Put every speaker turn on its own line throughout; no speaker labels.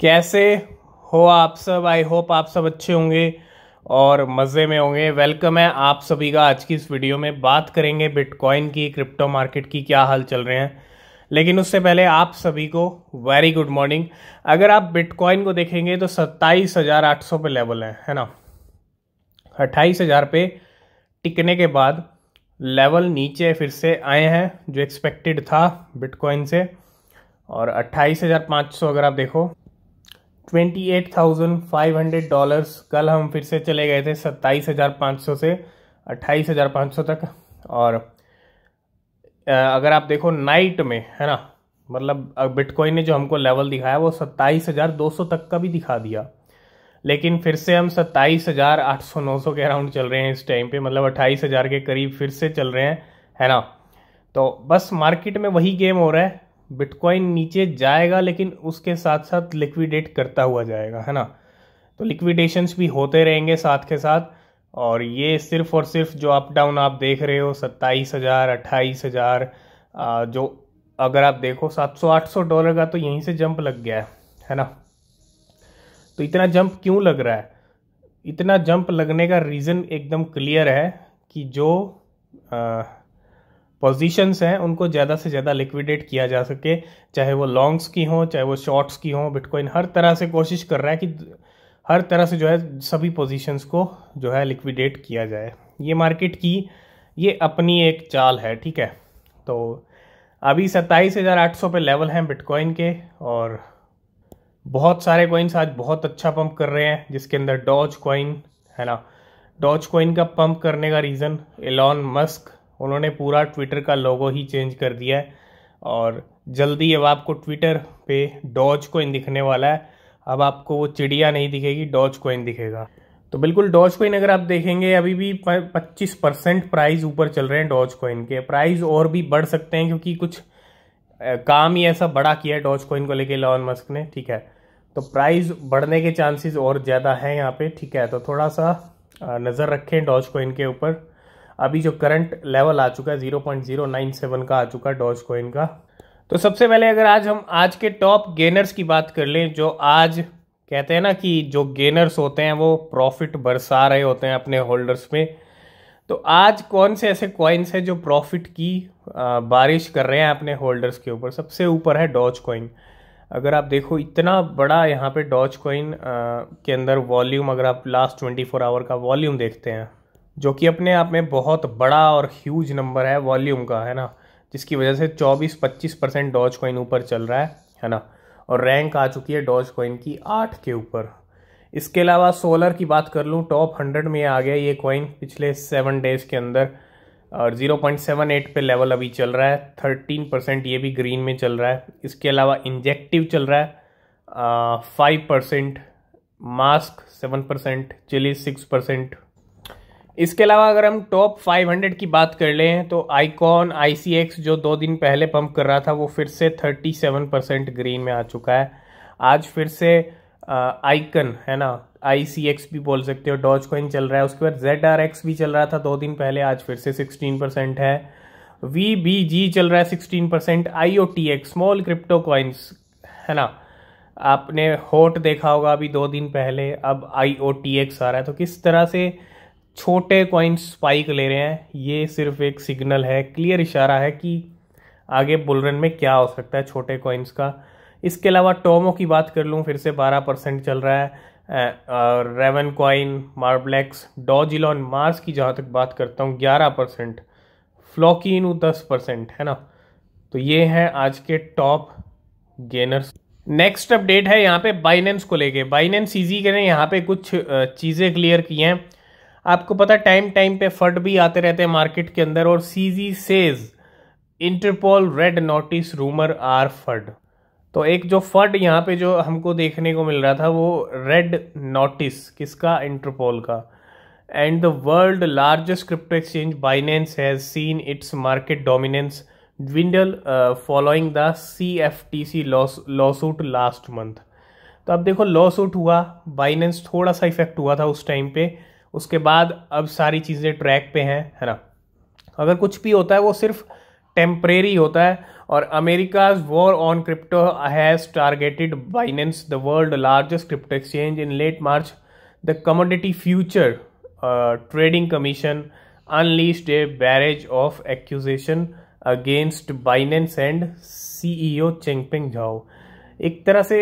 कैसे हो आप सब आई होप आप सब अच्छे होंगे और मज़े में होंगे वेलकम है आप सभी का आज की इस वीडियो में बात करेंगे बिटकॉइन की क्रिप्टो मार्केट की क्या हाल चल रहे हैं लेकिन उससे पहले आप सभी को वेरी गुड मॉर्निंग अगर आप बिटकॉइन को देखेंगे तो सत्ताईस हज़ार आठ सौ पे लेवल है है ना अट्ठाईस हज़ार पे टिकने के बाद लेवल नीचे फिर से आए हैं जो एक्सपेक्टेड था बिटकॉइन से और अट्ठाईस हज़ार पाँच सौ अगर आप देखो twenty eight thousand five hundred dollars कल हम फिर से चले गए थे सत्ताईस हज़ार पाँच सौ से अट्ठाईस हज़ार पाँच सौ तक और अगर आप देखो नाइट में है ना मतलब बिटकॉइन ने जो हमको लेवल दिखाया वो सत्ताईस हज़ार दो सौ तक का भी दिखा दिया लेकिन फिर से हम सत्ताईस हज़ार आठ सौ नौ सौ के अराउंड चल रहे हैं इस टाइम पे मतलब अट्ठाईस हज़ार के करीब फिर से चल रहे हैं है ना तो बस मार्केट में वही गेम हो रहा है बिटकॉइन नीचे जाएगा लेकिन उसके साथ साथ लिक्विडेट करता हुआ जाएगा है ना तो लिक्विडेशंस भी होते रहेंगे साथ के साथ और ये सिर्फ और सिर्फ जो अप डाउन आप देख रहे हो सत्ताईस हज़ार अट्ठाईस हज़ार जो अगर आप देखो सात सौ आठ सौ डॉलर का तो यहीं से जंप लग गया है है ना तो इतना जंप क्यों लग रहा है इतना जंप लगने का रीज़न एकदम क्लियर है कि जो आ, पोजीशंस हैं उनको ज़्यादा से ज़्यादा लिक्विडेट किया जा सके चाहे वो लॉन्ग्स की हों चाहे वो शॉर्ट्स की हों बिटकॉइन हर तरह से कोशिश कर रहा है कि हर तरह से जो है सभी पोजीशंस को जो है लिक्विडेट किया जाए ये मार्केट की ये अपनी एक चाल है ठीक है तो अभी सत्ताईस हज़ार आठ सौ पे लेवल हैं बिटकॉइन के और बहुत सारे कॉइन्स आज बहुत अच्छा पंप कर रहे हैं जिसके अंदर डॉज कॉइन है ना डॉज कॉइन का पंप करने का रीज़न एलॉन मस्क उन्होंने पूरा ट्विटर का लोगो ही चेंज कर दिया है और जल्दी अब आपको ट्विटर पे डॉज कोइन दिखने वाला है अब आपको वो चिड़िया नहीं दिखेगी डॉज कोइन दिखेगा तो बिल्कुल डॉज कोइन अगर आप देखेंगे अभी भी 25 परसेंट प्राइस ऊपर चल रहे हैं डॉज कोइन के प्राइस और भी बढ़ सकते हैं क्योंकि कुछ काम ही ऐसा बड़ा किया है डॉज कोइन को लेके लॉन मस्क ने ठीक है तो प्राइस बढ़ने के चांसेस और ज़्यादा हैं यहाँ पे ठीक है तो थोड़ा सा नज़र रखें डॉज कोइन के ऊपर अभी जो करंट लेवल आ चुका है zero point zero nine seven का आ चुका है डॉज कॉइन का तो सबसे पहले अगर आज हम आज के टॉप गेनर्स की बात कर लें जो आज कहते हैं ना कि जो गेनर्स होते हैं वो प्रॉफिट बरसा रहे होते हैं अपने होल्डर्स में तो आज कौन से ऐसे कॉइन्स हैं जो प्रॉफिट की बारिश कर रहे हैं अपने होल्डर्स के ऊपर सबसे ऊपर है डॉज कॉइन अगर आप देखो इतना बड़ा यहाँ पे डॉज कॉइन के अंदर वॉल्यूम अगर आप लास्ट ट्वेंटी फोर आवर का वॉल्यूम देखते हैं जो कि अपने आप में बहुत बड़ा और ह्यूज नंबर है वॉल्यूम का है ना जिसकी वजह से 24-25 परसेंट डॉज कॉइन ऊपर चल रहा है है ना और रैंक आ चुकी है डॉज कॉइन की आठ के ऊपर इसके अलावा सोलर की बात कर लूँ टॉप हंड्रेड में आ गया ये कॉइन पिछले सेवन डेज़ के अंदर और ज़ीरो पॉइंट सेवन एट पर लेवल अभी चल रहा है थर्टीन परसेंट ये भी ग्रीन में चल रहा है इसके अलावा इंजेक्टिव चल रहा है five percent Mask seven percent Chiliz six percent इसके अलावा अगर हम टॉप 500 की बात कर लें तो आईकॉन आई जो दो दिन पहले पंप कर रहा था वो फिर से 37 परसेंट ग्रीन में आ चुका है आज फिर से आइकन है ना आई भी बोल सकते हो डॉज कॉइन चल रहा है उसके बाद जेड आर एक्स भी चल रहा था दो दिन पहले आज फिर से 16 परसेंट है वी बी जी चल रहा है 16 percent I O T X small crypto coins है ना आपने होट देखा होगा अभी दो दिन पहले अब आई ओ टी एक्स आ रहा है तो किस तरह से छोटे कॉइन स्पाइक ले रहे हैं ये सिर्फ एक सिग्नल है क्लियर इशारा है कि आगे बुलरन में क्या हो सकता है छोटे कॉइन्स का इसके अलावा टोमो की बात कर लूँ फिर से बारह परसेंट चल रहा है और Raven coin Marblex Dogelon Mars की जहाँ तक बात करता हूँ ग्यारह परसेंट फ्लॉकिनू दस परसेंट है ना तो ये हैं आज के टॉप गेनर्स नेक्स्ट अपडेट है यहाँ पे बाइनेंस को लेके बाइनेंस इजी करें यहाँ पे कुछ चीज़ें क्लियर की हैं आपको पता टाइम टाइम पे फर्ड भी आते रहते हैं मार्केट के अंदर और CZ says Interpol red notice rumour are FUD तो एक जो फड यहाँ पे जो हमको देखने को मिल रहा था वो रेड नोटिस किसका इंटरपोल का and the world largest crypto exchange Binance has seen its market dominance following the C F T C loss lawsuit last month तो अब देखो लॉ सूट हुआ बाइनेंस थोड़ा सा इफेक्ट हुआ था उस टाइम पे उसके बाद अब सारी चीज़ें ट्रैक पे हैं है ना अगर कुछ भी होता है वो सिर्फ टेम्परेरी होता है और America's war on crypto has targeted Binance the world largest crypto exchange in late March the Commodity Future Trading Commission unleashed a barrage of accusation against Binance and CEO Changpeng Zhao एक तरह से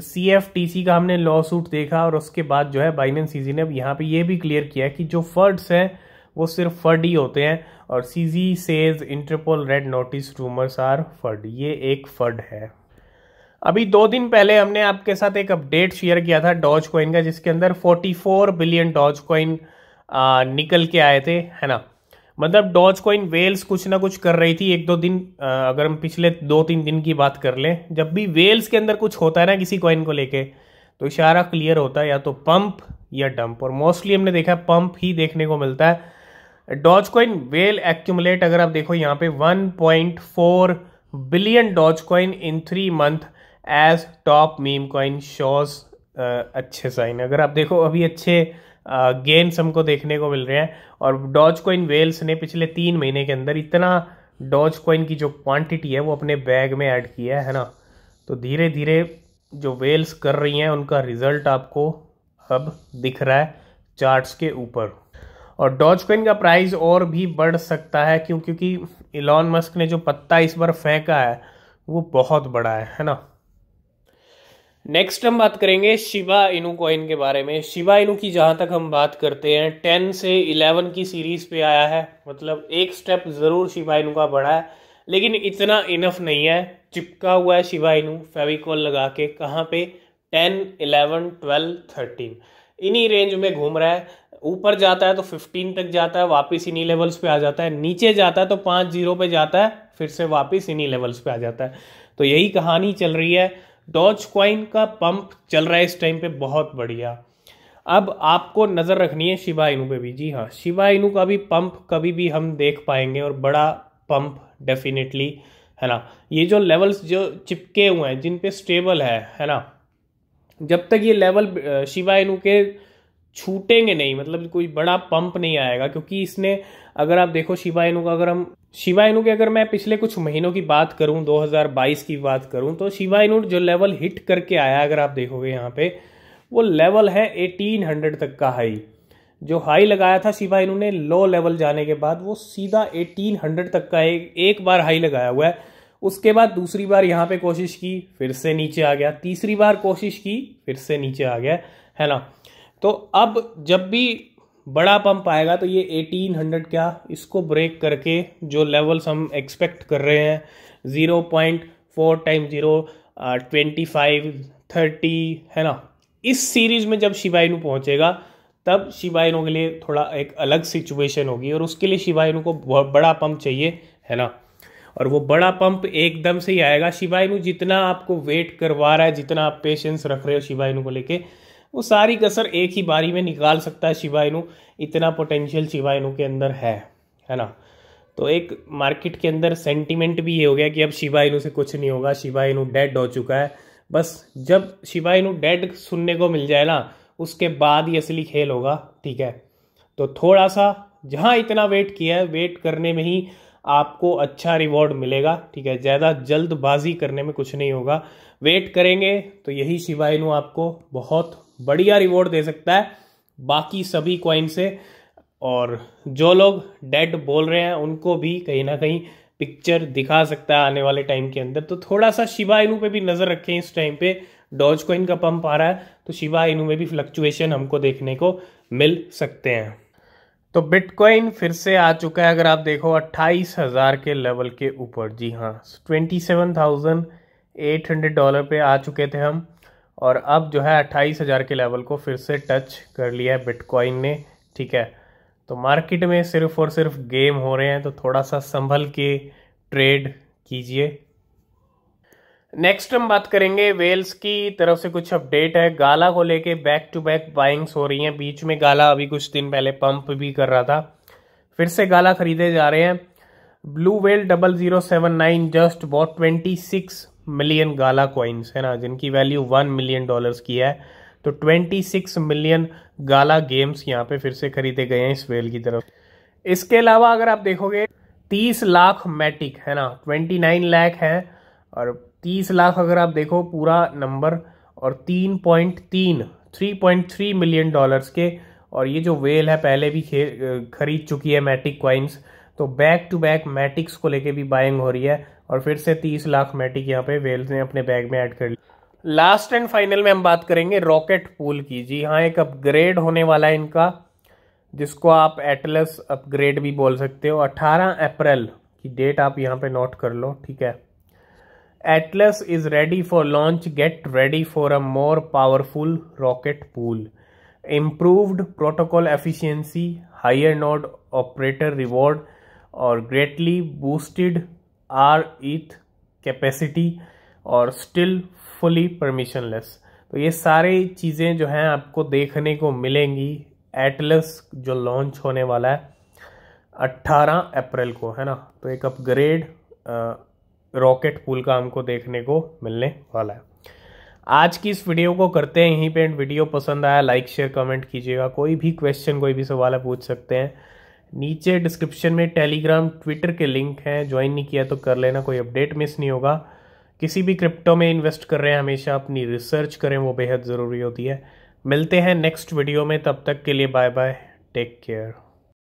सी F T सी का हमने law suit देखा और उसके बाद जो है बाइनेंस सी जी ने यहाँ पे ये भी क्लियर किया है कि जो फर्ड्स हैं वो सिर्फ फर्ड ही होते हैं और C Z says Interpol red notice rumours are FUD ये एक फर्ड है अभी दो दिन पहले हमने आपके साथ एक अपडेट शेयर किया था डॉज कॉइन का जिसके अंदर 44 बिलियन डॉज कॉइन निकल के आए थे है ना मतलब डॉज कॉइन वेल्स कुछ ना कुछ कर रही थी एक दो दिन अगर हम पिछले दो तीन दिन की बात कर लें जब भी वेल्स के अंदर कुछ होता है ना किसी कॉइन को लेके तो इशारा क्लियर होता है या तो पंप या डंप और मोस्टली हमने देखा पंप ही देखने को मिलता है डॉज कॉइन वेल एक्यूमुलेट अगर आप देखो यहाँ पे 1.4 billion Doge coin in three month as top meme coin shows अच्छे साइन अगर आप देखो अभी अच्छे गेंस हमको देखने को मिल रहे हैं और डॉज कॉइन वेल्स ने पिछले तीन महीने के अंदर इतना डॉज कॉइन की जो क्वांटिटी है वो अपने बैग में ऐड किया है ना तो धीरे धीरे जो वेल्स कर रही हैं उनका रिजल्ट आपको अब दिख रहा है चार्ट्स के ऊपर और डॉज कॉइन का प्राइस और भी बढ़ सकता है क्यों क्योंकि इलॉन मस्क ने जो पत्ता इस बार फेंका है वो बहुत बड़ा है है ना नेक्स्ट हम बात करेंगे शिवा इनू कॉइन के बारे में शिवा इनू की जहाँ तक हम बात करते हैं टेन से इलेवन की सीरीज पे आया है मतलब एक स्टेप ज़रूर शिवा इनू का बढ़ा है लेकिन इतना इनफ नहीं है चिपका हुआ है शिवा इनू फेविकॉल लगा के कहाँ पे टेन इलेवन ट्वेल्व थर्टीन इन्हीं रेंज में घूम रहा है ऊपर जाता है तो फिफ्टीन तक जाता है वापस इन्हीं लेवल्स पे आ जाता है नीचे जाता है तो पाँच जीरो पे जाता है फिर से वापस इन्हीं लेवल्स पे आ जाता है तो यही कहानी चल रही है डॉज क्वाइन का पंप चल रहा है इस टाइम पे बहुत बढ़िया अब आपको नज़र रखनी है शिवा इनू पे भी जी हाँ शिवा इनू का भी पंप कभी भी हम देख पाएंगे और बड़ा पंप डेफिनेटली है ना ये जो लेवल्स जो चिपके हुए हैं जिन पे स्टेबल है है ना जब तक ये लेवल शिवा इनू के छूटेंगे नहीं मतलब कोई बड़ा पंप नहीं आएगा क्योंकि इसने अगर आप देखो शिवा इनू का अगर हम शिवा की अगर मैं पिछले कुछ महीनों की बात करूं 2022 की बात करूं तो शिवा जो लेवल हिट करके आया अगर आप देखोगे यहाँ पे वो लेवल है 1800 तक का हाई जो हाई लगाया था शिवा ने लो लेवल जाने के बाद वो सीधा 1800 तक का एक एक बार हाई लगाया हुआ है उसके बाद दूसरी बार यहाँ पे कोशिश की फिर से नीचे आ गया तीसरी बार कोशिश की फिर से नीचे आ गया है ना तो अब जब भी बड़ा पंप आएगा तो ये 1800 क्या इसको ब्रेक करके जो लेवल्स हम एक्सपेक्ट कर रहे हैं 0.4 time zero twenty five thirty है ना इस सीरीज में जब शिवायनु पहुंचेगा तब शिवाइनों के लिए थोड़ा एक अलग सिचुएशन होगी और उसके लिए शिवायनु को बड़ा पंप चाहिए है ना और वो बड़ा पंप एकदम से ही आएगा शिवायनु जितना आपको वेट करवा रहा है जितना आप पेशेंस रख रहे हो शिवाइनू को लेके वो सारी कसर एक ही बारी में निकाल सकता है शिवायनु इतना पोटेंशियल शिवायनु के अंदर है है ना तो एक मार्केट के अंदर सेंटिमेंट भी ये हो गया कि अब शिवायनु से कुछ नहीं होगा शिवायनु डेड हो चुका है बस जब शिवायनु डेड सुनने को मिल जाए ना उसके बाद ही असली खेल होगा ठीक है तो थोड़ा सा जहाँ इतना वेट किया है वेट करने में ही आपको अच्छा रिवॉर्ड मिलेगा ठीक है ज़्यादा जल्दबाजी करने में कुछ नहीं होगा वेट करेंगे तो यही शिवायनु आपको बहुत बढ़िया रिवॉर्ड दे सकता है बाकी सभी कॉइन से और जो लोग डेड बोल रहे हैं उनको भी कहीं ना कहीं पिक्चर दिखा सकता है आने वाले टाइम के अंदर तो थोड़ा सा शिवा इनू पे भी नज़र रखें इस टाइम पे डॉज कॉइन का पंप आ रहा है तो शिवा इनू में भी फ्लक्चुएशन हमको देखने को मिल सकते हैं तो बिटकॉइन फिर से आ चुका है अगर आप देखो अट्ठाईस हज़ार के लेवल के ऊपर जी हाँ twenty seven thousand eight hundred dollar पे आ चुके थे हम और अब जो है अट्ठाईस हज़ार के लेवल को फिर से टच कर लिया है बिटकॉइन ने ठीक है तो मार्केट में सिर्फ और सिर्फ गेम हो रहे हैं तो थोड़ा सा संभल के ट्रेड कीजिए नेक्स्ट हम बात करेंगे वेल्स की तरफ से कुछ अपडेट है गाला को लेके बैक टू बैक बाइंग्स हो रही हैं बीच में गाला अभी कुछ दिन पहले पंप भी कर रहा था फिर से गाला खरीदे जा रहे हैं blue whale double zero seven nine just bought twenty six million Gala coins है ना जिनकी वैल्यू वन मिलियन डॉलर्स की है तो twenty six million Gala Games यहाँ पे फिर से खरीदे गए हैं इस वेल की तरफ इसके अलावा अगर आप देखोगे तीस लाख मैटिक है ना ट्वेंटी नाइन लाख है और तीस लाख अगर आप देखो पूरा नंबर और तीन पॉइंट तीन three point three million dollars के और ये जो वेल है पहले भी खरीद चुकी है मैटिक क्वाइंस तो बैक टू बैक मैटिक्स को लेके भी बाइंग हो रही है और फिर से तीस लाख मैटिक यहाँ पे वेल्स ने अपने बैग में ऐड कर लिया लास्ट एंड फाइनल में हम बात करेंगे रॉकेट पूल की जी हाँ एक अपग्रेड होने वाला है इनका जिसको आप एटलस अपग्रेड भी बोल सकते हो 18 अप्रैल की डेट आप यहाँ पे नोट कर लो ठीक है Atlas is ready for launch get ready for a more powerful Rocket Pool improved protocol efficiency higher node operator reward और greatly boosted rETH capacity और स्टिल फुली परमिशनलेस तो ये सारी चीज़ें जो हैं आपको देखने को मिलेंगी एटलस जो लॉन्च होने वाला है 18 अप्रैल को है ना तो एक अपग्रेड रॉकेट पूल का हमको देखने को मिलने वाला है आज की इस वीडियो को करते हैं यहीं पे वीडियो पसंद आया लाइक शेयर कमेंट कीजिएगा कोई भी क्वेश्चन कोई भी सवाल है पूछ सकते हैं नीचे डिस्क्रिप्शन में टेलीग्राम ट्विटर के लिंक हैं ज्वाइन नहीं किया तो कर लेना कोई अपडेट मिस नहीं होगा किसी भी क्रिप्टो में इन्वेस्ट कर रहे हैं हमेशा अपनी रिसर्च करें वो बेहद ज़रूरी होती है मिलते हैं नेक्स्ट वीडियो में तब तक के लिए बाय बाय टेक केयर